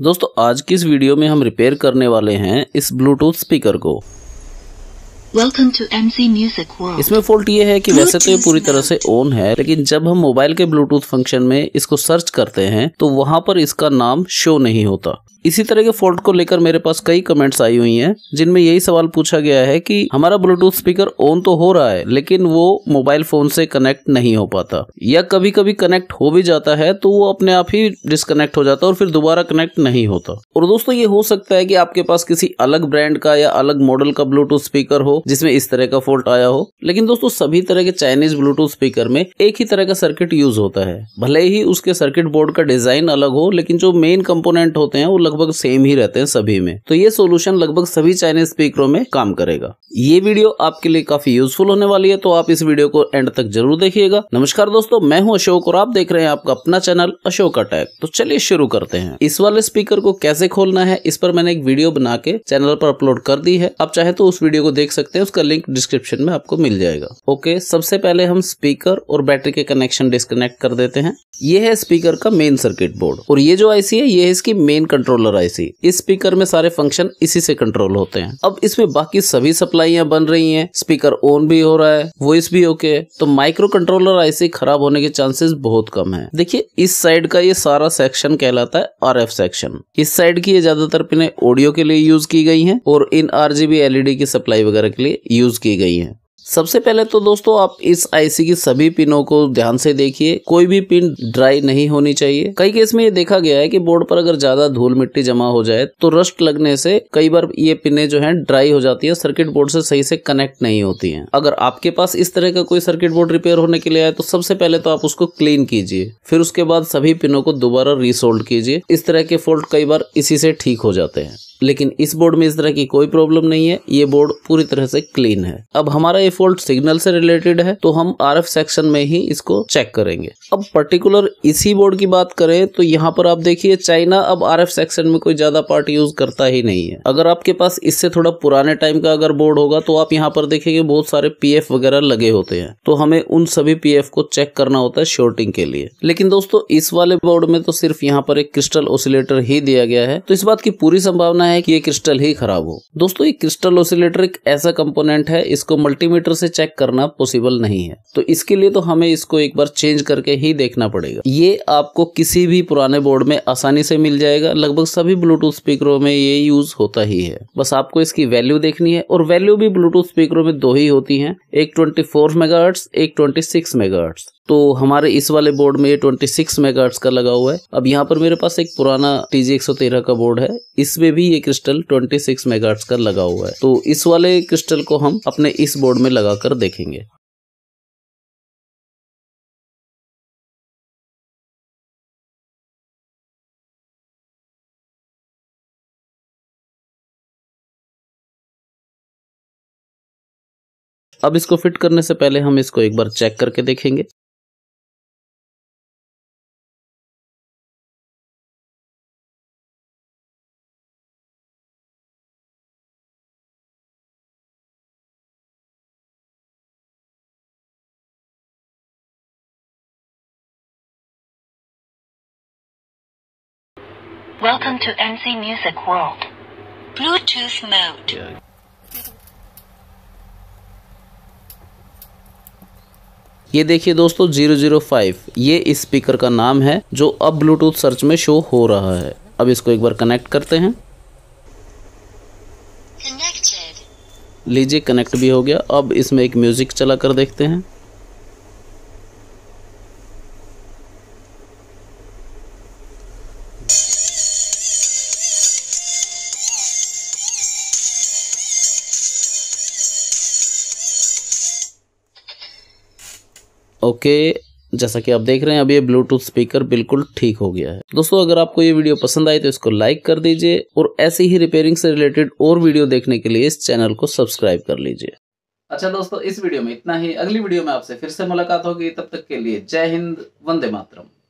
दोस्तों आज की इस वीडियो में हम रिपेयर करने वाले हैं इस ब्लूटूथ स्पीकर को इसमें फॉल्ट ये है कि वैसे तो ये पूरी तरह से ऑन है लेकिन जब हम मोबाइल के ब्लूटूथ फंक्शन में इसको सर्च करते हैं तो वहाँ पर इसका नाम शो नहीं होता इसी तरह के फॉल्ट को लेकर मेरे पास कई कमेंट्स आई हुई हैं जिनमें यही सवाल पूछा गया है कि हमारा ब्लूटूथ स्पीकर ऑन तो हो रहा है लेकिन वो मोबाइल फोन से कनेक्ट नहीं हो पाता या कभी कभी कनेक्ट हो भी जाता है तो वो अपने आप ही डिसकनेक्ट हो जाता है और फिर दोबारा कनेक्ट नहीं होता और दोस्तों ये हो सकता है कि आपके पास किसी अलग ब्रांड का या अलग मॉडल का ब्लूटूथ स्पीकर हो जिसमें इस तरह का फॉल्ट आया हो लेकिन दोस्तों सभी तरह के चाइनीज ब्लूटूथ स्पीकर में एक ही तरह का सर्किट यूज होता है भले ही उसके सर्किट बोर्ड का डिजाइन अलग हो लेकिन जो मेन कंपोनेंट होते हैं वो लगभग सेम ही रहते हैं सभी में तो ये सोल्यूशन लगभग सभी चाइनीज स्पीकरों में काम करेगा ये वीडियो आपके लिए काफी यूजफुल होने वाली है तो आप इस वीडियो को एंड तक जरूर देखिएगा नमस्कार दोस्तों मैं हूँ अशोक और आप देख रहे हैं आपका अपना चैनल अशोक अटैक तो चलिए शुरू करते हैं इस वाले स्पीकर को कैसे खोलना है इस पर मैंने एक वीडियो बना के चैनल पर अपलोड कर दी है आप चाहे तो उस वीडियो को देख सकते हैं उसका लिंक डिस्क्रिप्शन में आपको मिल जाएगा ओके सबसे पहले हम स्पीकर और बैटरी के कनेक्शन डिस्कनेक्ट कर देते हैं ये है स्पीकर का मेन सर्किट बोर्ड और ये जो आईसी है ये है इसकी मेन कंट्रोल कंट्रोलर आईसी इस स्पीकर में सारे फंक्शन इसी से कंट्रोल होते हैं अब इसमें बाकी सभी सप्लाईया बन रही हैं स्पीकर ऑन भी हो रहा है वॉइस भी ओके है तो माइक्रो कंट्रोलर आईसी खराब होने के चांसेस बहुत कम है देखिए इस साइड का ये सारा सेक्शन कहलाता है आर सेक्शन इस साइड की ये ज्यादातर पिने ऑडियो के लिए यूज की गई है और इन आरजीबी एलईडी e की सप्लाई वगैरह के लिए यूज की गई है सबसे पहले तो दोस्तों आप इस आईसी की सभी पिनों को ध्यान से देखिए कोई भी पिन ड्राई नहीं होनी चाहिए कई केस में ये देखा गया है कि बोर्ड पर अगर ज्यादा धूल मिट्टी जमा हो जाए तो रस्ट लगने से कई बार ये पिने जो हैं ड्राई हो जाती है सर्किट बोर्ड से सही से कनेक्ट नहीं होती हैं अगर आपके पास इस तरह का कोई सर्किट बोर्ड रिपेयर होने के लिए आए तो सबसे पहले तो आप उसको क्लीन कीजिए फिर उसके बाद सभी पिनों को दोबारा रिसोल्ड कीजिए इस तरह के फॉल्ट कई बार इसी से ठीक हो जाते हैं लेकिन इस बोर्ड में इस तरह की कोई प्रॉब्लम नहीं है ये बोर्ड पूरी तरह से क्लीन है अब हमारा ये फॉल्ट सिग्नल से रिलेटेड है तो हम आर सेक्शन में ही इसको चेक करेंगे अब पर्टिकुलर इसी बोर्ड की बात करें तो यहाँ पर आप देखिए चाइना अब आर सेक्शन में कोई ज्यादा पार्ट यूज करता ही नहीं है अगर आपके पास इससे थोड़ा पुराने टाइम का अगर बोर्ड होगा तो आप यहाँ पर देखेंगे बहुत सारे पी वगैरह लगे होते हैं तो हमें उन सभी पी को चेक करना होता है शोर्टिंग के लिए लेकिन दोस्तों इस वाले बोर्ड में तो सिर्फ यहाँ पर एक क्रिस्टल ओसिलेटर ही दिया गया है तो इस बात की पूरी संभावना है है कि ये क्रिस्टल ही खराब हो दोस्तों ये क्रिस्टल ओसिलेटर एक ऐसा कंपोनेंट है इसको मल्टीमीटर से चेक करना पॉसिबल नहीं है तो इसके लिए तो हमें इसको एक बार चेंज करके ही देखना पड़ेगा ये आपको किसी भी पुराने बोर्ड में आसानी से मिल जाएगा लगभग सभी ब्लूटूथ स्पीकरों में ये यूज होता ही है बस आपको इसकी वैल्यू देखनी है और वैल्यू भी ब्लूटूथ स्पीकरों में दो ही होती है एक ट्वेंटी फोर एक ट्वेंटी सिक्स तो हमारे इस वाले बोर्ड में ये 26 मेगाट्स का लगा हुआ है अब यहाँ पर मेरे पास एक पुराना टीजी 113 का बोर्ड है इसमें भी ये क्रिस्टल 26 मेगाहर्ट्ज का लगा हुआ है तो इस वाले क्रिस्टल को हम अपने इस बोर्ड में लगाकर देखेंगे अब इसको फिट करने से पहले हम इसको एक बार चेक करके देखेंगे Welcome to NC Music World. Bluetooth mode. Yeah. ये देखिए दोस्तों 005 ये स्पीकर का नाम है जो अब ब्लूटूथ सर्च में शो हो रहा है अब इसको एक बार कनेक्ट करते हैं लीजिए कनेक्ट भी हो गया अब इसमें एक म्यूजिक चला कर देखते हैं ओके जैसा कि आप देख रहे हैं अभी ये ब्लूटूथ स्पीकर बिल्कुल ठीक हो गया है दोस्तों अगर आपको ये वीडियो पसंद आई तो इसको लाइक कर दीजिए और ऐसी ही रिपेयरिंग से रिलेटेड और वीडियो देखने के लिए इस चैनल को सब्सक्राइब कर लीजिए अच्छा दोस्तों इस वीडियो में इतना ही अगली वीडियो में आपसे फिर से मुलाकात होगी तब तक के लिए जय हिंद वंदे मातरम